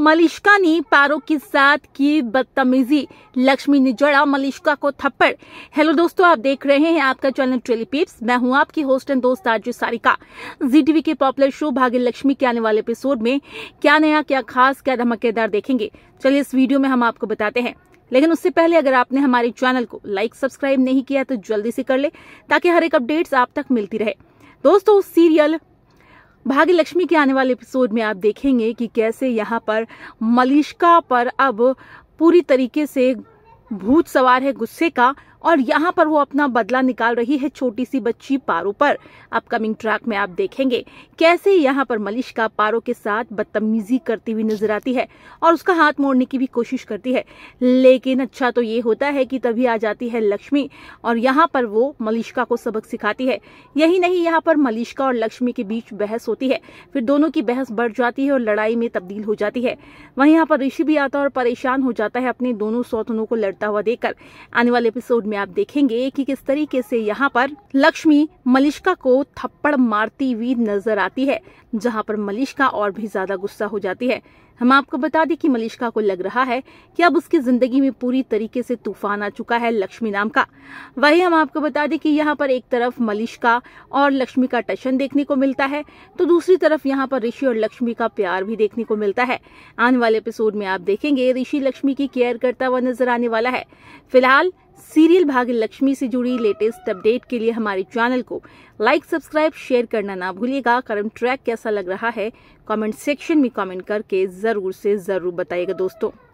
मलिश्का ने पारो के साथ की बदतमीजी लक्ष्मी ने जड़ा मलिश्का को थप्पड़ हेलो दोस्तों आप देख रहे हैं आपका चैनल पिप्स मैं हूं आपकी होस्ट एंड दोस्त आरजू सारिका जी टीवी के पॉपुलर शो भाग्य लक्ष्मी के आने वाले एपिसोड में क्या नया क्या खास क्या धमाकेदार देखेंगे चलिए इस वीडियो में हम आपको बताते हैं लेकिन उससे पहले अगर आपने हमारे चैनल को लाइक सब्सक्राइब नहीं किया तो जल्दी से कर ले ताकि हर एक अपडेट्स आप तक मिलती रहे दोस्तों सीरियल भाग्य लक्ष्मी के आने वाले एपिसोड में आप देखेंगे कि कैसे यहाँ पर मलिश्का पर अब पूरी तरीके से भूत सवार है गुस्से का और यहाँ पर वो अपना बदला निकाल रही है छोटी सी बच्ची पारो पर अपकमिंग ट्रैक में आप देखेंगे कैसे यहाँ पर मलिश्का पारो के साथ बदतमीजी करती हुई नजर आती है और उसका हाथ मोड़ने की भी कोशिश करती है लेकिन अच्छा तो ये होता है कि तभी आ जाती है लक्ष्मी और यहाँ पर वो मलिश्का को सबक सिखाती है यही नहीं यहाँ पर मलिश्का और लक्ष्मी के बीच बहस होती है फिर दोनों की बहस बढ़ जाती है और लड़ाई में तब्दील हो जाती है वही यहाँ पर ऋषि भी आता है और परेशान हो जाता है अपने दोनों सौतनों को लड़ता हुआ देखकर आने वाले एपिसोड में आप देखेंगे कि किस तरीके से यहाँ पर लक्ष्मी मलिश्का को थप्पड़ मारती हुई नजर आती है जहाँ पर मलिश्का और भी ज्यादा गुस्सा हो जाती है हम आपको बता दें कि मलिश्का को लग रहा है कि अब उसकी जिंदगी में पूरी तरीके से तूफान आ चुका है लक्ष्मी नाम का वही हम आपको बता दें कि यहाँ पर एक तरफ मलिश्का और लक्ष्मी का टशन देखने को मिलता है तो दूसरी तरफ यहाँ पर ऋषि और लक्ष्मी का प्यार भी देखने को मिलता है आने वाले एपिसोड में आप देखेंगे ऋषि लक्ष्मी की केयर करता हुआ नजर आने वाला है फिलहाल सीरियल भाग्य लक्ष्मी से जुड़ी लेटेस्ट अपडेट के लिए हमारे चैनल को लाइक सब्सक्राइब शेयर करना ना भूलिएगा करंट ट्रैक कैसा लग रहा है कमेंट सेक्शन में कमेंट करके ज़रूर से ज़रूर बताइएगा दोस्तों